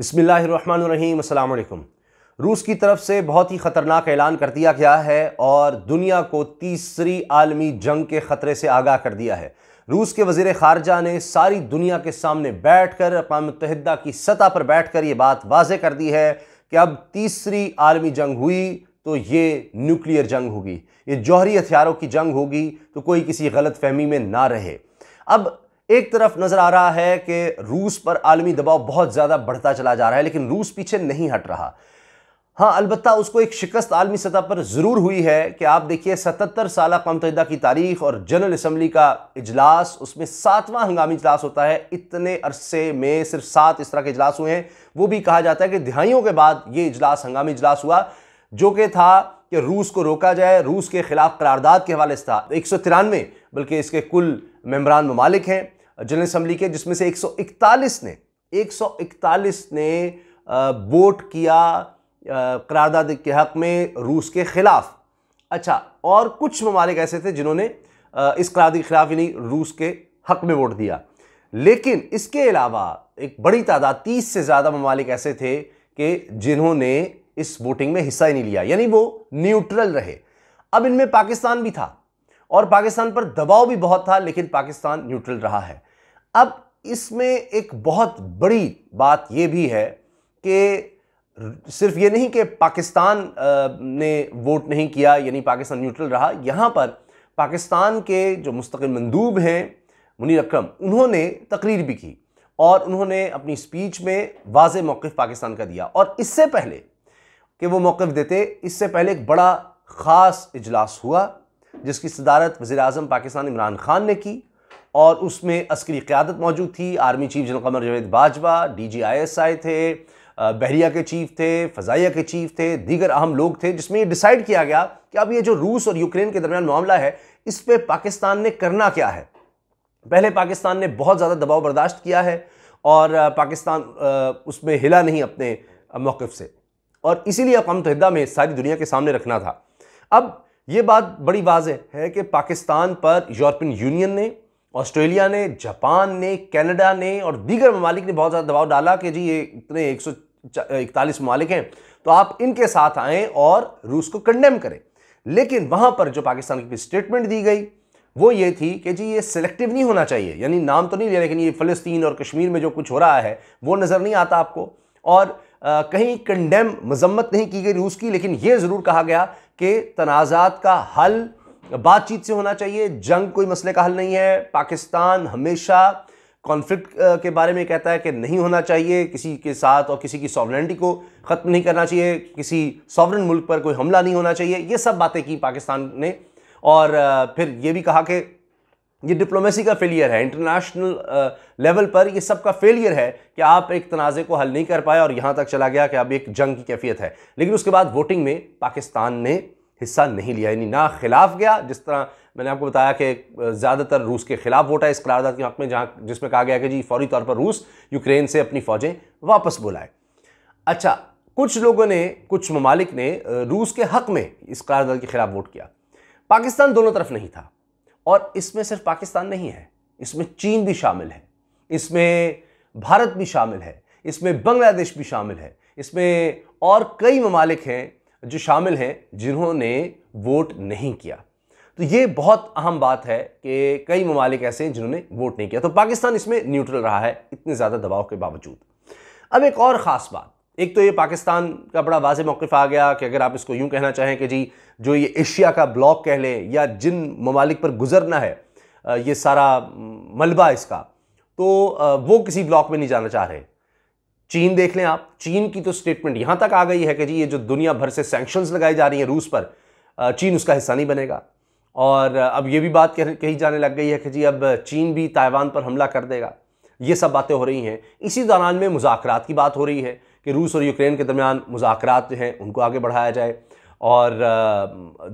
बसमीम् अल्लाम रूस की तरफ से बहुत ही ख़तरनाक ऐलान कर दिया गया है और दुनिया को तीसरी आलमी जंग के ख़तरे से आगाह कर दिया है रूस के वजीर खारजा ने सारी दुनिया के सामने बैठ कर अकवा मुतहदा की सतह पर बैठ कर ये बात वाज कर दी है कि अब तीसरी आलमी जंग हुई तो ये न्यूक्लियर जंग होगी ये जौहरी हथियारों की जंग होगी तो कोई किसी गलत फहमी में ना रहे अब एक तरफ नज़र आ रहा है कि रूस पर आलमी दबाव बहुत ज़्यादा बढ़ता चला जा रहा है लेकिन रूस पीछे नहीं हट रहा हाँ अलबत् उसको एक शिकस्त आलमी सतह पर ज़रूर हुई है कि आप देखिए सतर साल अकवा की तारीख और जनरल इसम्बली का इजलास उसमें सातवां हंगामी इजलास होता है इतने अरसे में सिर्फ सात इस तरह के इजलास हुए हैं वो भी कहा जाता है कि दिहाइयों के बाद ये इजलास हंगामी इजलास हुआ जो कि था कि रूस को रोका जाए रूस के खिलाफ करारदाद के हवाले से था एक सौ तिरानवे बल्कि इसके कुल मम्बरान ममालिक हैं जनरल असम्बली के जिसमें से 141 ने 141 ने वोट किया करारदाद के हक में रूस के ख़िलाफ़ अच्छा और कुछ ममालिक ऐसे थे जिन्होंने इस करारदाद के ख़िलाफ़ यानी रूस के हक में वोट दिया लेकिन इसके अलावा एक बड़ी तादाद तीस से ज़्यादा ममालिक ऐसे थे कि जिन्होंने इस वोटिंग में हिस्सा ही नहीं लिया यानी वो न्यूट्रल रहे अब इनमें पाकिस्तान भी था और पाकिस्तान पर दबाव भी बहुत था लेकिन पाकिस्तान न्यूट्रल रहा है अब इसमें एक बहुत बड़ी बात यह भी है कि सिर्फ ये नहीं कि पाकिस्तान ने वोट नहीं किया यानी पाकिस्तान न्यूट्रल रहा यहाँ पर पाकिस्तान के जो मुस्तकिल मंदूब हैं मुनीर अक्रम उन्होंने तकरीर भी की और उन्होंने अपनी स्पीच में वाज मौक़ पाकिस्तान का दिया और इससे पहले कि वो मौक़ देते इससे पहले एक बड़ा ख़ास इजलास हुआ जिसकी सदारत वज़ी अजम पाकिस्तान इमरान ख़ान ने की और उसमें अस्करी क़्यादत मौजूद थी army chief general Qamar Javed Bajwa D G I S I थे बहरिया के चीफ थे फ़जाइया के चीफ थे दीगर अहम लोग थे जिसमें ये डिसाइड किया गया कि अब ये जो रूस और यूक्रेन के दरमियान मामला है इस पर पाकिस्तान ने करना क्या है पहले पाकिस्तान ने बहुत ज़्यादा दबाव बर्दाश्त किया है और पाकिस्तान उसमें हिला नहीं अपने मौक़ से और इसीलिए अब तहदा में सारी दुनिया के सामने रखना था अब ये बात बड़ी वाज है कि पाकिस्तान पर यूरोपियन यूनियन ने ऑस्ट्रेलिया ने जापान ने कनाडा ने और दीगर ममालिक ने बहुत ज़्यादा दबाव डाला कि जी ये इतने एक सौ इकतालीस ममालिक हैं तो आप इनके साथ आएँ और रूस को कंडेम करें लेकिन वहाँ पर जो पाकिस्तान की स्टेटमेंट दी गई वो ये थी कि जी ये सिलेक्टिव नहीं होना चाहिए यानी नाम तो नहीं लिया लेकिन ये फ़लस्तीन और कश्मीर में जो कुछ हो रहा है वो नज़र नहीं आता आपको और आ, कहीं कंडेम मजम्मत नहीं की गई रूस की लेकिन ये ज़रूर कहा गया कि तनाज़ात का हल बातचीत से होना चाहिए जंग कोई मसले का हल नहीं है पाकिस्तान हमेशा कॉन्फ्लिक्ट के बारे में कहता है कि नहीं होना चाहिए किसी के साथ और किसी की सॉवरेंटी को ख़त्म नहीं करना चाहिए किसी सॉवरन मुल्क पर कोई हमला नहीं होना चाहिए ये सब बातें की पाकिस्तान ने और फिर ये भी कहा कि ये डिप्लोमेसी का फेलियर है इंटरनेशनल लेवल पर ये सब का फेलियर है कि आप एक तनाज़े को हल नहीं कर पाए और यहाँ तक चला गया कि अब एक जंग की कैफियत है लेकिन उसके बाद वोटिंग में पाकिस्तान ने हिस्सा नहीं लिया यानी ना खिलाफ गया जिस तरह मैंने आपको बताया कि ज़्यादातर रूस के खिलाफ वोट है इस करारदाद के हक में जहाँ जिसमें कहा गया कि जी फौरी तौर पर रूस यूक्रेन से अपनी फ़ौजें वापस बुलाए अच्छा कुछ लोगों ने कुछ ममालिक ने रूस के हक में इस करारदा के खिलाफ वोट किया पाकिस्तान दोनों तरफ नहीं था और इसमें सिर्फ पाकिस्तान नहीं है इसमें चीन भी शामिल है इसमें भारत भी शामिल है इसमें बांग्लादेश भी शामिल है इसमें और कई ममालिक हैं जो शामिल हैं जिन्होंने वोट नहीं किया तो ये बहुत अहम बात है कि कई ममालिक ऐसे हैं जिन्होंने वोट नहीं किया तो पाकिस्तान इसमें न्यूट्रल रहा है इतने ज़्यादा दबाव के बावजूद अब एक और ख़ास बात एक तो ये पाकिस्तान का बड़ा वाज मौक़ आ गया कि अगर आप इसको यूँ कहना चाहें कि जी जो ये एशिया का ब्लॉक कह लें या जिन ममालिक पर गुजरना है ये सारा मलबा इसका तो वो किसी ब्लॉक में नहीं जाना चाह रहे चीन देख लें आप चीन की तो स्टेटमेंट यहां तक आ गई है कि जी ये जो दुनिया भर से सैंक्शन लगाई जा रही हैं रूस पर चीन उसका हिस्सा नहीं बनेगा और अब ये भी बात कही जाने लग गई है कि जी अब चीन भी ताइवान पर हमला कर देगा ये सब बातें हो रही हैं इसी दौरान में मुजाकरात की बात हो रही है कि रूस और यूक्रेन के दरमियान मुजाकरात हैं उनको आगे बढ़ाया जाए और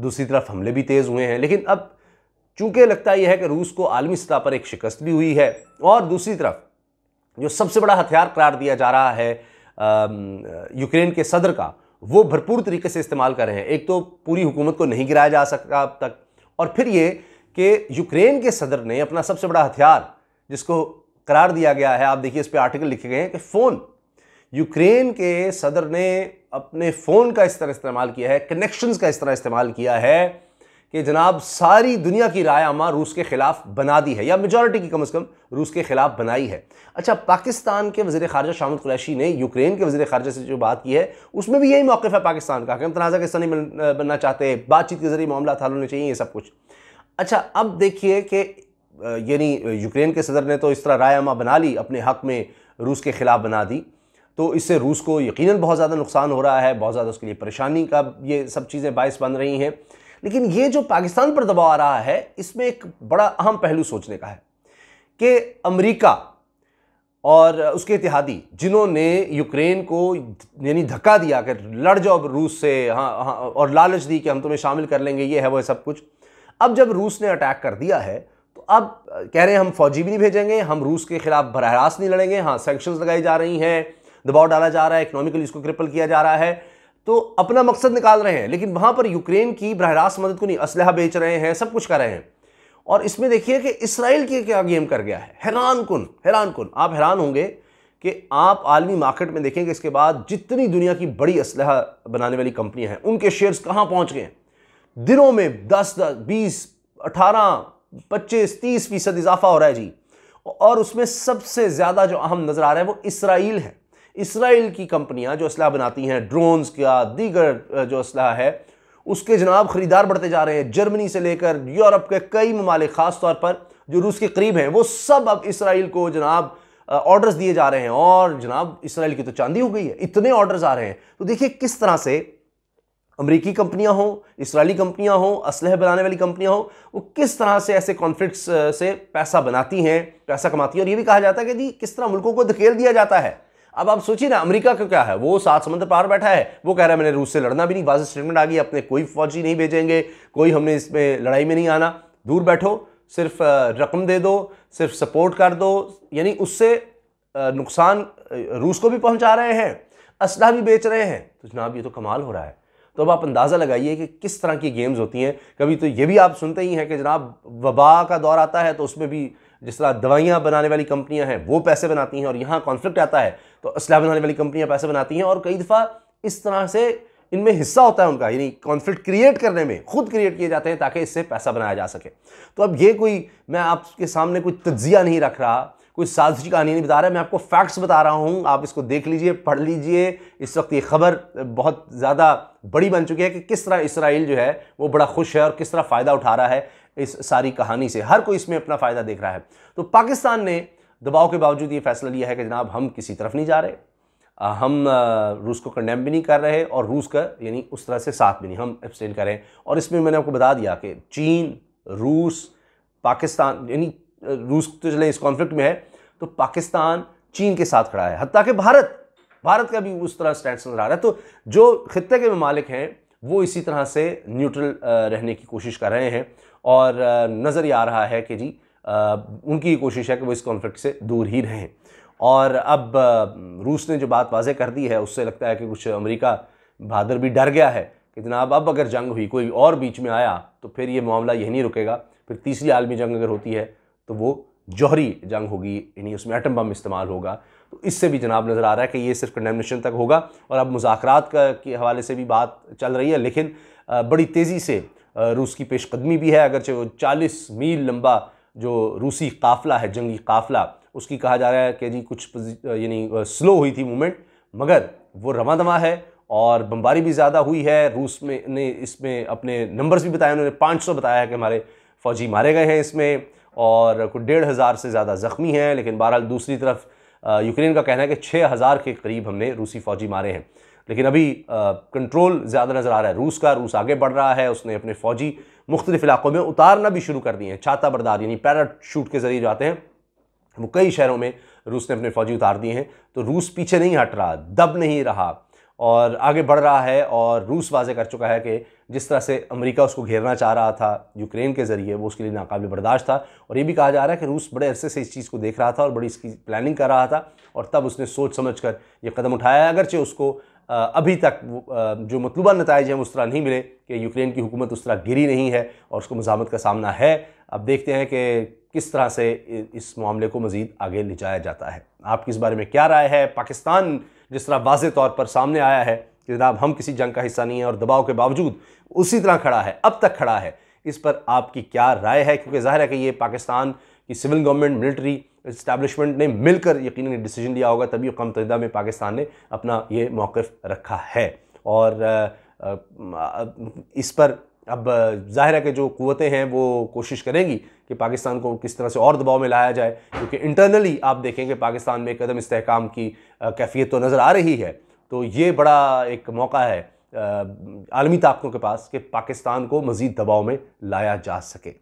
दूसरी तरफ हमले भी तेज़ हुए हैं लेकिन अब चूंकि लगता यह है कि रूस को आलमी सतह पर एक शिकस्त भी हुई है और दूसरी तरफ जो सबसे बड़ा हथियार करार दिया जा रहा है यूक्रेन के सदर का वो भरपूर तरीके से इस्तेमाल कर रहे हैं एक तो पूरी हुकूमत को नहीं गिराया जा सकता अब तक और फिर ये कि यूक्रेन के सदर ने अपना सबसे बड़ा हथियार जिसको करार दिया गया है आप देखिए इस पर आर्टिकल लिखे गए हैं कि फ़ोन यूक्रेन के सदर ने अपने फ़ोन का इस तरह इस्तेमाल किया है कनेक्शंस का इस तरह इस्तेमाल किया है कि जनाब सारी दुनिया की राय आमा रूस के ख़िलाफ़ बना दी है या मेजॉरिटी की कम अज़ कम रूस के ख़िलाफ़ बनाई है अच्छा पाकिस्तान के वज़ी खारजा शामिल कुरैशी ने यूक्रेन के वज़ी खारजा से जो बात की है उसमें भी यही मौक़ है पाकिस्तान का कि हम तनाज़ा किस्तानी बनना चाहते हैं बातचीत के ज़रिए मामला हल होने चाहिए ये सब कुछ अच्छा अब देखिए कि यानी यूक्रेन के सदर ने तो इस तरह राय आमा बना ली अपने हक़ में रूस के ख़िलाफ़ बना दी तो इससे रूस को यकीनन बहुत ज़्यादा नुकसान हो रहा है बहुत ज़्यादा उसके लिए परेशानी का ये सब चीज़ें बायस बन रही हैं लेकिन ये जो पाकिस्तान पर दबाव आ रहा है इसमें एक बड़ा अहम पहलू सोचने का है कि अमेरिका और उसके इतिहादी जिन्होंने यूक्रेन को यानी धक्का दिया कि लड़ जाओ रूस से हाँ हाँ और लालच दी कि हम तुम्हें शामिल कर लेंगे ये है है सब कुछ अब जब रूस ने अटैक कर दिया है तो अब कह रहे हैं हम फौजी भी नहीं भेजेंगे हम रूस के खिलाफ बरह रास्त नहीं लड़ेंगे हाँ सेंक्शन लगाई जा रही हैं दबाव डाला जा रहा है इकोनॉमिकली इसको क्रिपल किया जा रहा है तो अपना मकसद निकाल रहे हैं लेकिन वहाँ पर यूक्रेन की बरह रास्त मदद को नहीं असलहा बेच रहे हैं सब कुछ कर रहे हैं और इसमें देखिए कि इसराइल की क्या गेम कर गया है हैरान कन हैरान कन आप हैरान होंगे कि आप आलमी मार्केट में देखेंगे इसके बाद जितनी दुनिया की बड़ी असलहा बनाने वाली कंपनियां हैं उनके शेयर्स कहाँ पहुँच गए दिनों में दस दस बीस अठारह पच्चीस तीस फीसद इजाफा हो रहा है जी और उसमें सबसे ज़्यादा जो अहम नज़र आ रहा है वो इसराइल है इसराइल की कंपनियां जो असलाह बनाती हैं ड्रोन्स का दीगर जो असलाह है उसके जनाब ख़रीदार बढ़ते जा रहे हैं जर्मनी से लेकर यूरोप के कई ममालिक ख़ासतौर पर जो रूस के करीब हैं वो सब अब इसराइल को जनाब ऑर्डर्स दिए जा रहे हैं और जनाब इसराइल की तो चांदी हो गई है इतने ऑर्डर्स आ रहे हैं तो देखिए किस तरह से अमरीकी कंपनियां हों इसराइली कंपनियां हों असलह बनाने वाली कंपनियां हों वो किस तरह से ऐसे कॉन्फ्लिक्ट से पैसा बनाती हैं पैसा कमाती हैं और ये भी कहा जाता है कि जी किस तरह मुल्कों को धकेल दिया जाता है अब आप सोचिए ना अमेरिका का क्या है वो सात समंदर पार बैठा है वो कह रहा है मैंने रूस से लड़ना भी नहीं बाजी स्टेटमेंट आ गई अपने कोई फौजी नहीं भेजेंगे कोई हमने इसमें लड़ाई में नहीं आना दूर बैठो सिर्फ रकम दे दो सिर्फ सपोर्ट कर दो यानी उससे नुकसान रूस को भी पहुंचा रहे हैं असला भी बेच रहे हैं तो जनाब ये तो कमाल हो रहा है तो अब आप अंदाज़ा लगाइए कि किस तरह की गेम्स होती हैं कभी तो ये भी आप सुनते ही हैं कि जनाब वबा का दौर आता है तो उसमें भी जिस तरह दवाइयाँ बनाने वाली कंपनियाँ हैं वो पैसे बनाती हैं और यहाँ कॉन्फ्लिक्ट आता है तो असलाह बनाने वाली कंपनियाँ पैसे बनाती हैं और कई दफ़ा इस तरह से इनमें हिस्सा होता है उनका यानी कॉन्फ्लिक्ट क्रिएट करने में खुद क्रिएट किए जाते हैं ताकि इससे पैसा बनाया जा सके तो अब ये कोई मैं आपके सामने कोई तज्जिया नहीं रख रहा कोई साजिश कहानी नहीं बता रहा मैं आपको फैक्ट्स बता रहा हूँ आप इसको देख लीजिए पढ़ लीजिए इस वक्त ये खबर बहुत ज़्यादा बड़ी बन चुकी है कि किस तरह इसराइल जो है वो बड़ा खुश है और किस तरह फ़ायदा उठा रहा है इस सारी कहानी से हर कोई इसमें अपना फ़ायदा देख रहा है तो पाकिस्तान ने दबाव के बावजूद ये फैसला लिया है कि जनाब हम किसी तरफ नहीं जा रहे हम रूस को कंडेम भी नहीं कर रहे और रूस का यानी उस तरह से साथ भी नहीं हम एब्सटेन करें और इसमें मैंने आपको बता दिया कि चीन रूस पाकिस्तान यानी रूस तो चले इस कॉन्फ्लिक्ट में है तो पाकिस्तान चीन के साथ खड़ा है हती कि भारत भारत का भी उस तरह स्टैंड नजर आ रहा है तो जो खत्े के ममालिक हैं वो इसी तरह से न्यूट्रल रहने की कोशिश कर रहे हैं और नज़र ये आ रहा है कि जी उनकी कोशिश है कि वो इस कॉन्फ्लिक्ट से दूर ही रहें और अब रूस ने जो बात वाजह कर दी है उससे लगता है कि कुछ अमेरिका बहादुर भी डर गया है कि जनाब अब अगर जंग हुई कोई और बीच में आया तो फिर ये मामला यही नहीं रुकेगा फिर तीसरी आलमी जंग अगर होती है तो वो जौहरी जंग होगी यानी उसमें एटम बम इस्तेमाल होगा तो इससे भी जनाब नज़र आ रहा है कि ये सिर्फ कंडेमनेशन तक होगा और अब मुजाकर के हवाले से भी बात चल रही है लेकिन बड़ी तेज़ी से रूस की पेशकदमी भी है अगरचे वो चालीस मील लंबा जो रूसी काफ़िला है जंगी काफ़िला उसकी कहा जा रहा है कि जी कुछ यानी स्लो हुई थी मूवमेंट मगर वो रवा दवा है और बमबारी भी ज़्यादा हुई है रूस में ने इसमें अपने नंबर्स भी बताए उन्होंने 500 बताया है कि हमारे फ़ौजी मारे गए हैं इसमें और कुछ डेढ़ हज़ार से ज़्यादा ज़ख्मी हैं लेकिन बहरहाल दूसरी तरफ यूक्रेन का कहना है कि छः हज़ार के करीब हमने रूसी फ़ौजी मारे हैं लेकिन अभी कंट्रोल ज़्यादा नज़र आ रहा है रूस का रूस आगे बढ़ रहा है उसने अपने फ़ौजी मुख्तलिफ इलाक़ों में उतारना भी शुरू कर दिए हैं छाता बर्दार यानी पैराशूट के ज़रिए जाते हैं वो कई शहरों में रूस ने अपने फ़ौजी उतार दिए हैं तो रूस पीछे नहीं हट रहा दब नहीं रहा और आगे बढ़ रहा है और रूस वाजे कर चुका है कि जिस तरह से अमेरिका उसको घेरना चाह रहा था यूक्रेन के ज़रिए वो उसके लिए नाकाबिल बर्दाश्त था और ये भी कहा जा रहा है कि रूस बड़े अरसे से इस चीज़ को देख रहा था और बड़ी इसकी प्लानिंग कर रहा था और तब उसने सोच समझ कर ये कदम उठाया अगरचे उसको अभी तक जो मतलूबा नतज हैं उस तरह नहीं मिले कि यूक्रेन की हुकूमत उस तरह गिरी नहीं है और उसको मजामत का सामना है अब देखते हैं कि किस तरह से इस मामले को मज़ीद आगे ले जाया जाता है आपकी इस बारे में क्या राय है पाकिस्तान जिस तरह वाज तौर पर सामने आया है कि जनाब हम किसी जंग का हिस्सा नहीं है और दबाव के बावजूद उसी तरह खड़ा है अब तक खड़ा है इस पर आपकी क्या राय है क्योंकि जाहिर है कि ये पाकिस्तान की सिविल गवर्नमेंट मिलिट्री इस्टेबलिशमेंट ने मिलकर यकीन डिसीजन लिया होगा तभी कम तदा में पाकिस्तान ने अपना ये मौक़ रखा है और इस पर अब जाहिर है कि जो क़वतें हैं वो कोशिश करेंगी कि पाकिस्तान को किस तरह से और दबाव में लाया जाए क्योंकि इंटरनली आप देखें कि पाकिस्तान में कदम इसकाम की कैफियत तो नज़र आ रही है तो ये बड़ा एक मौका है आलमी ताकतों के पास कि पाकिस्तान को मज़ीद दबाव में लाया जा सके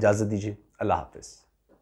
इजाज़त दीजिए अल्लाह हाफिज़